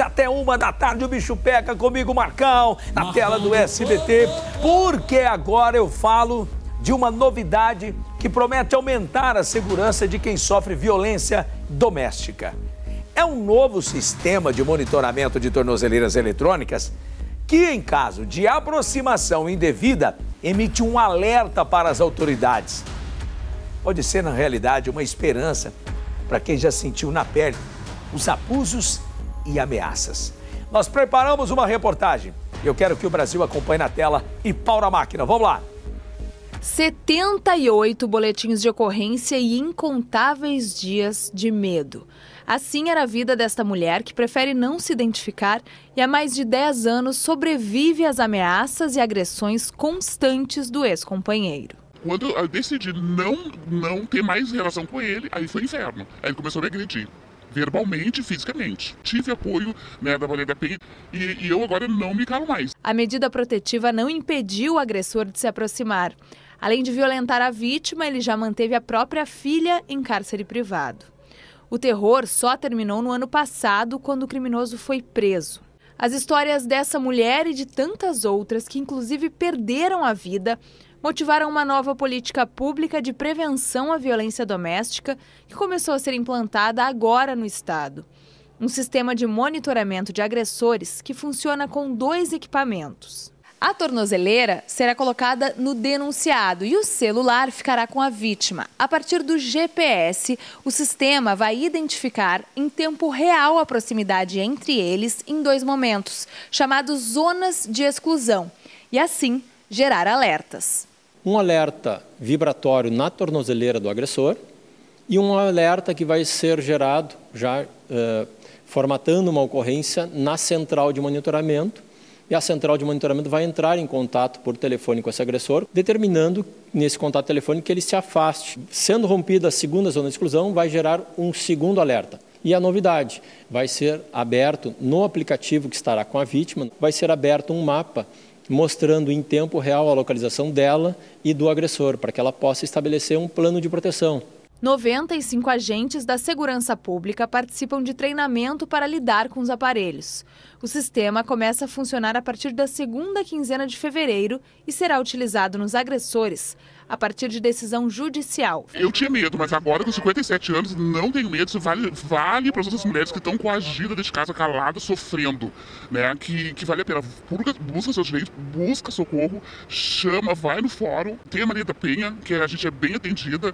Até uma da tarde o bicho pega comigo, Marcão, na Marcão. tela do SBT, porque agora eu falo de uma novidade que promete aumentar a segurança de quem sofre violência doméstica. É um novo sistema de monitoramento de tornozeleiras eletrônicas que, em caso de aproximação indevida, emite um alerta para as autoridades. Pode ser, na realidade, uma esperança para quem já sentiu na pele os abusos e ameaças. Nós preparamos uma reportagem. Eu quero que o Brasil acompanhe na tela e pau na máquina. Vamos lá! 78 boletins de ocorrência e incontáveis dias de medo. Assim era a vida desta mulher que prefere não se identificar e há mais de 10 anos sobrevive às ameaças e agressões constantes do ex-companheiro. Quando eu decidi não, não ter mais relação com ele, aí foi inferno. Aí ele começou a me agredir verbalmente, fisicamente. Tive apoio né, da Valéria Penha e, e eu agora não me calo mais. A medida protetiva não impediu o agressor de se aproximar. Além de violentar a vítima, ele já manteve a própria filha em cárcere privado. O terror só terminou no ano passado, quando o criminoso foi preso. As histórias dessa mulher e de tantas outras que, inclusive, perderam a vida, motivaram uma nova política pública de prevenção à violência doméstica que começou a ser implantada agora no Estado. Um sistema de monitoramento de agressores que funciona com dois equipamentos. A tornozeleira será colocada no denunciado e o celular ficará com a vítima. A partir do GPS, o sistema vai identificar em tempo real a proximidade entre eles em dois momentos, chamados zonas de exclusão, e assim gerar alertas um alerta vibratório na tornozeleira do agressor e um alerta que vai ser gerado, já eh, formatando uma ocorrência, na central de monitoramento. E a central de monitoramento vai entrar em contato por telefone com esse agressor, determinando nesse contato telefônico que ele se afaste. Sendo rompida a segunda zona de exclusão, vai gerar um segundo alerta. E a novidade, vai ser aberto no aplicativo que estará com a vítima, vai ser aberto um mapa mostrando em tempo real a localização dela e do agressor, para que ela possa estabelecer um plano de proteção. 95 agentes da segurança pública participam de treinamento para lidar com os aparelhos. O sistema começa a funcionar a partir da segunda quinzena de fevereiro e será utilizado nos agressores a partir de decisão judicial. Eu tinha medo, mas agora com 57 anos não tenho medo. Isso vale, vale para as outras mulheres que estão coagidas agida de casa, caladas, sofrendo. Né? Que, que vale a pena. Busca, busca seus direitos, busca socorro, chama, vai no fórum. Tem a Maria da Penha, que a gente é bem atendida.